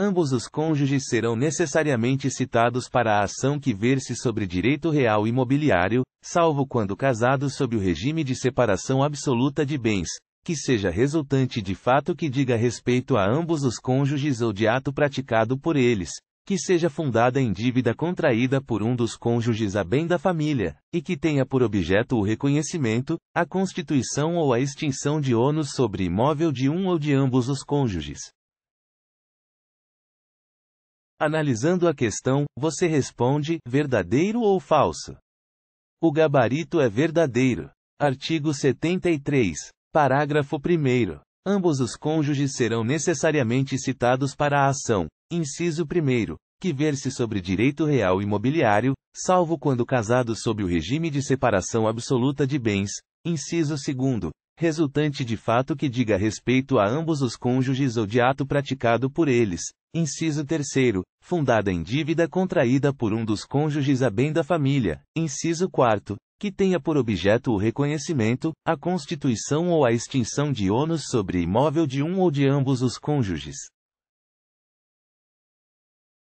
ambos os cônjuges serão necessariamente citados para a ação que ver-se sobre direito real imobiliário, salvo quando casados sob o regime de separação absoluta de bens, que seja resultante de fato que diga respeito a ambos os cônjuges ou de ato praticado por eles, que seja fundada em dívida contraída por um dos cônjuges a bem da família, e que tenha por objeto o reconhecimento, a constituição ou a extinção de ônus sobre imóvel de um ou de ambos os cônjuges. Analisando a questão, você responde: verdadeiro ou falso? O gabarito é verdadeiro. Artigo 73. Parágrafo 1. Ambos os cônjuges serão necessariamente citados para a ação. Inciso 1. Que ver-se sobre direito real imobiliário, salvo quando casados sob o regime de separação absoluta de bens. Inciso 2 resultante de fato que diga respeito a ambos os cônjuges ou de ato praticado por eles. Inciso 3. Fundada em dívida contraída por um dos cônjuges a bem da família. Inciso 4. Que tenha por objeto o reconhecimento, a constituição ou a extinção de ônus sobre imóvel de um ou de ambos os cônjuges.